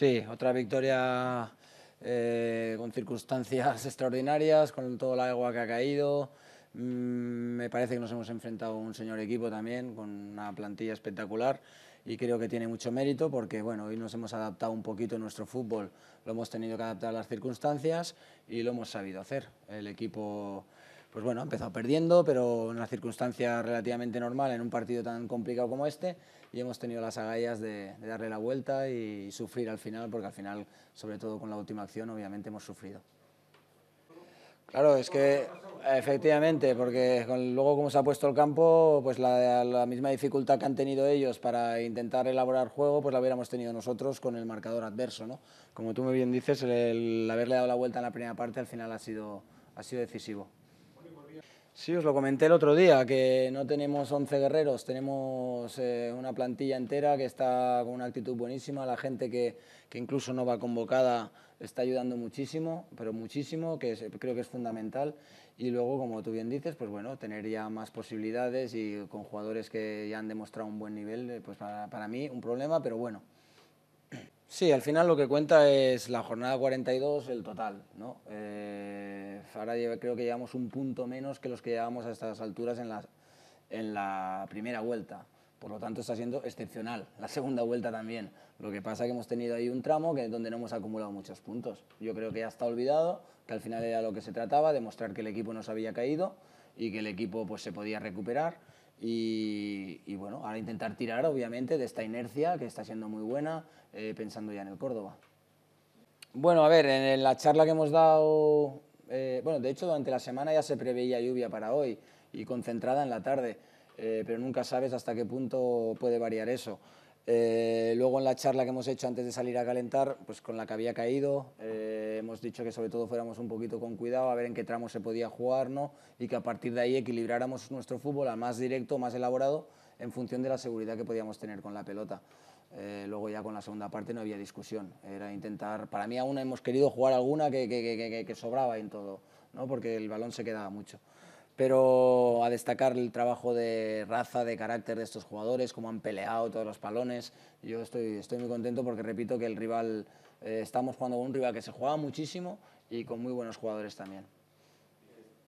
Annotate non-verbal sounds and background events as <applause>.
Sí, otra victoria eh, con circunstancias <laughs> extraordinarias, con toda la agua que ha caído. Mm, me parece que nos hemos enfrentado a un señor equipo también, con una plantilla espectacular y creo que tiene mucho mérito porque bueno, hoy nos hemos adaptado un poquito nuestro fútbol, lo hemos tenido que adaptar a las circunstancias y lo hemos sabido hacer. El equipo pues bueno, ha empezado perdiendo, pero en una circunstancia relativamente normal, en un partido tan complicado como este, y hemos tenido las agallas de, darle la vuelta y, sufrir al final, porque al final, sobre todo con la última acción, obviamente hemos sufrido. Claro, es que efectivamente, porque luego como se ha puesto el campo, pues la, misma dificultad que han tenido ellos para intentar elaborar juego, pues la hubiéramos tenido nosotros con el marcador adverso, ¿no? Como tú muy bien dices, el, el haberle dado la vuelta en la primera parte al final ha sido, ha sido decisivo. Sí, os lo comenté el otro día, que no tenemos 11 guerreros, tenemos eh, una plantilla entera que está con una actitud buenísima, la gente que, incluso no va convocada está ayudando muchísimo, pero muchísimo, que creo que es fundamental. Y luego, como tú bien dices, pues bueno, tener ya más posibilidades y con jugadores que ya han demostrado un buen nivel, eh, pues para mí un problema, pero bueno. Sí, al final lo que cuenta es la jornada 42, el total. Eh, ahora creo que llevamos un punto menos que los que llevamos a estas alturas en la, primera vuelta. Por lo tanto, está siendo excepcional. La segunda vuelta también. Lo que pasa es que hemos tenido ahí un tramo que, donde no hemos acumulado muchos puntos. Yo creo que ya está olvidado, que al final era lo que se trataba, demostrar que el equipo nos había caído y que el equipo pues, se podía recuperar y, bueno, ahora intentar tirar, obviamente, de esta inercia que está siendo muy buena, eh, pensando ya en el Córdoba. Bueno, a ver, en la charla que hemos dado, eh, bueno, de hecho durante la semana ya se preveía lluvia para hoy y concentrada en la tarde, eh, pero nunca sabes hasta qué punto puede variar eso. luego en la charla que hemos hecho antes de salir a calentar, pues con la que había caído, hemos dicho que sobre todo fuéramos un poquito con cuidado, a ver en qué tramo se podía jugar, Y que a partir de ahí equilibráramos nuestro fútbol al más directo, más elaborado, en función de la seguridad que podíamos tener con la pelota. Eh, luego ya con la segunda parte no había discusión, era intentar, para mí aún hemos querido jugar alguna que, que sobraba en todo, ¿no? porque el balón se quedaba mucho pero a destacar el trabajo de raza, de carácter de estos jugadores, cómo han peleado todos los palones. Yo estoy, muy contento porque repito que el rival, eh, estamos jugando con un rival que se juega muchísimo y con muy buenos jugadores también.